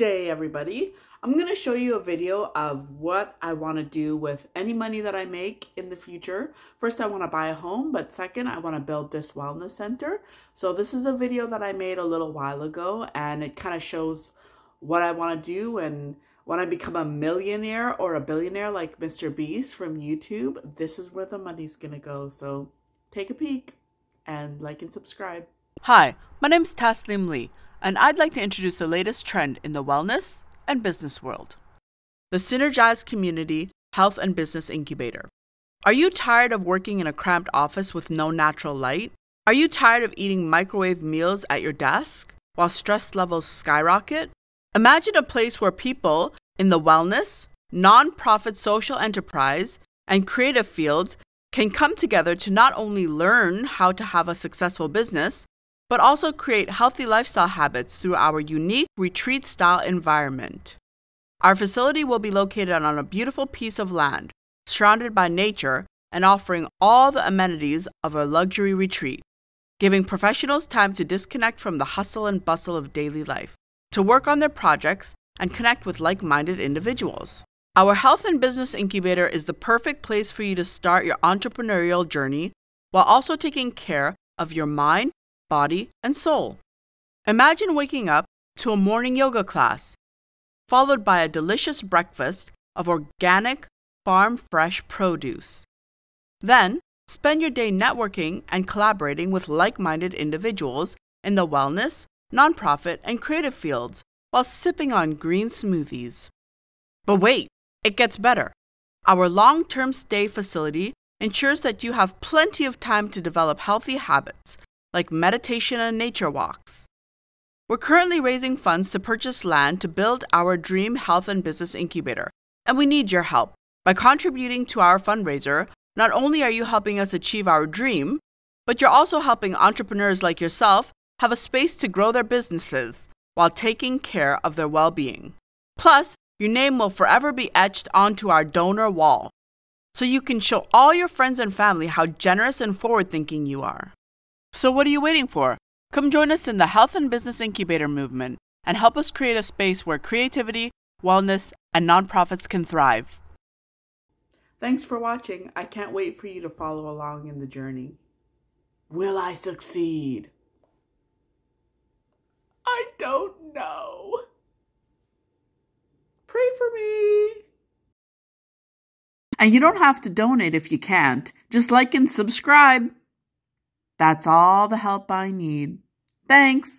day, everybody. I'm going to show you a video of what I want to do with any money that I make in the future. First, I want to buy a home, but second, I want to build this wellness center. So this is a video that I made a little while ago, and it kind of shows what I want to do and when I become a millionaire or a billionaire like Mr. Beast from YouTube, this is where the money's going to go. So take a peek and like and subscribe. Hi, my name is Taslim Lee and I'd like to introduce the latest trend in the wellness and business world the Synergize Community Health and Business Incubator. Are you tired of working in a cramped office with no natural light? Are you tired of eating microwave meals at your desk while stress levels skyrocket? Imagine a place where people in the wellness, nonprofit social enterprise, and creative fields can come together to not only learn how to have a successful business, but also create healthy lifestyle habits through our unique retreat style environment. Our facility will be located on a beautiful piece of land, surrounded by nature and offering all the amenities of a luxury retreat, giving professionals time to disconnect from the hustle and bustle of daily life, to work on their projects, and connect with like minded individuals. Our Health and Business Incubator is the perfect place for you to start your entrepreneurial journey while also taking care of your mind body, and soul. Imagine waking up to a morning yoga class, followed by a delicious breakfast of organic, farm fresh produce. Then, spend your day networking and collaborating with like minded individuals in the wellness, nonprofit, and creative fields while sipping on green smoothies. But wait, it gets better. Our long term stay facility ensures that you have plenty of time to develop healthy habits like meditation and nature walks. We're currently raising funds to purchase land to build our Dream Health and Business Incubator, and we need your help. By contributing to our fundraiser, not only are you helping us achieve our dream, but you're also helping entrepreneurs like yourself have a space to grow their businesses while taking care of their well being. Plus, your name will forever be etched onto our donor wall, so you can show all your friends and family how generous and forward thinking you are. So what are you waiting for? Come join us in the Health and Business Incubator movement and help us create a space where creativity, wellness, and nonprofits can thrive. Thanks for watching. I can't wait for you to follow along in the journey. Will I succeed? I don't know. Pray for me. And you don't have to donate if you can't. Just like and subscribe. That's all the help I need. Thanks.